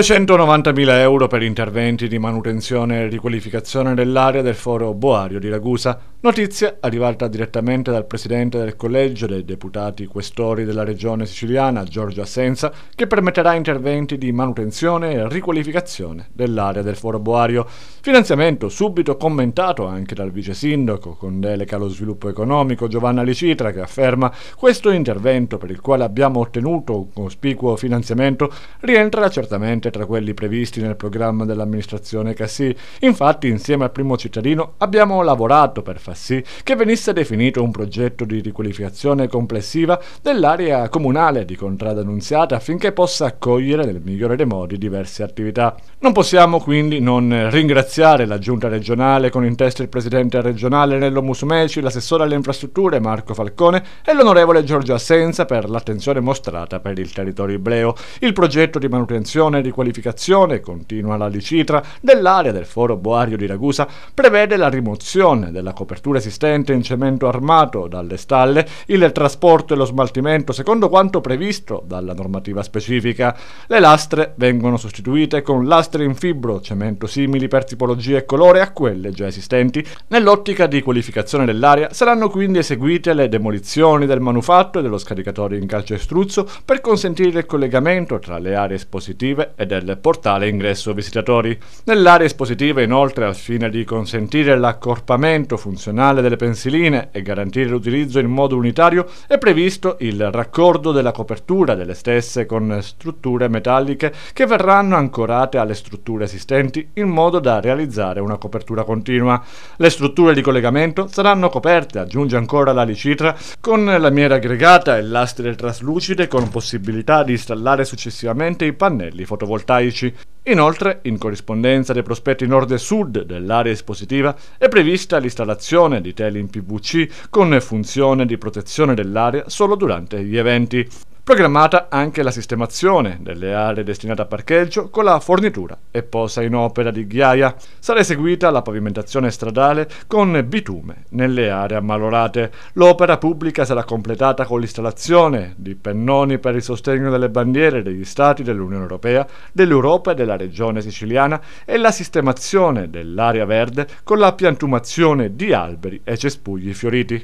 690.000 euro per interventi di manutenzione e riqualificazione dell'area del foro Boario di Ragusa, notizia arrivata direttamente dal presidente del collegio dei deputati questori della regione siciliana, Giorgio Assenza, che permetterà interventi di manutenzione e riqualificazione dell'area del foro Boario. Finanziamento subito commentato anche dal vice sindaco con delega allo sviluppo economico Giovanna Licitra, che afferma questo intervento per il quale abbiamo ottenuto un cospicuo finanziamento rientra certamente sicuramente tra quelli previsti nel programma dell'amministrazione Cassì. Infatti, insieme al primo cittadino abbiamo lavorato per far sì che venisse definito un progetto di riqualificazione complessiva dell'area comunale di Contrada Annunziata affinché possa accogliere nel migliore dei modi diverse attività. Non possiamo quindi non ringraziare la giunta regionale con in testa il presidente regionale Nello Musumeci, l'assessore alle infrastrutture Marco Falcone e l'onorevole Giorgio Assenza per l'attenzione mostrata per il territorio ibleo. Il progetto di manutenzione di riqualificazione, continua la licitra, dell'area del foro boario di Ragusa prevede la rimozione della copertura esistente in cemento armato dalle stalle, il trasporto e lo smaltimento secondo quanto previsto dalla normativa specifica. Le lastre vengono sostituite con lastre in fibro, cemento simili per tipologia e colore a quelle già esistenti. Nell'ottica di qualificazione dell'area saranno quindi eseguite le demolizioni del manufatto e dello scaricatore in calcestruzzo per consentire il collegamento tra le aree espositive e e del portale ingresso visitatori. Nell'area espositiva inoltre al fine di consentire l'accorpamento funzionale delle pensiline e garantire l'utilizzo in modo unitario è previsto il raccordo della copertura delle stesse con strutture metalliche che verranno ancorate alle strutture esistenti in modo da realizzare una copertura continua. Le strutture di collegamento saranno coperte, aggiunge ancora la licitra, con lamiera aggregata e lastre traslucide con possibilità di installare successivamente i pannelli fotovoltaici fotovoltaici. Inoltre, in corrispondenza dei prospetti nord e sud dell'area espositiva, è prevista l'installazione di teli in PVC con funzione di protezione dell'area solo durante gli eventi. Programmata anche la sistemazione delle aree destinate a parcheggio con la fornitura e posa in opera di ghiaia. Sarà eseguita la pavimentazione stradale con bitume nelle aree ammalorate. L'opera pubblica sarà completata con l'installazione di pennoni per il sostegno delle bandiere degli Stati dell'Unione Europea, dell'Europa e della regione siciliana e la sistemazione dell'area verde con la piantumazione di alberi e cespugli fioriti.